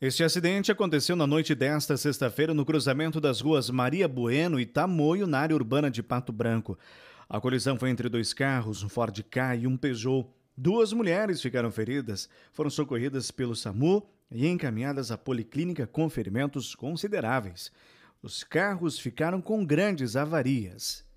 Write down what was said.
Este acidente aconteceu na noite desta sexta-feira no cruzamento das ruas Maria Bueno e Tamoio, na área urbana de Pato Branco. A colisão foi entre dois carros, um Ford Ka e um Peugeot. Duas mulheres ficaram feridas, foram socorridas pelo SAMU e encaminhadas à policlínica com ferimentos consideráveis. Os carros ficaram com grandes avarias.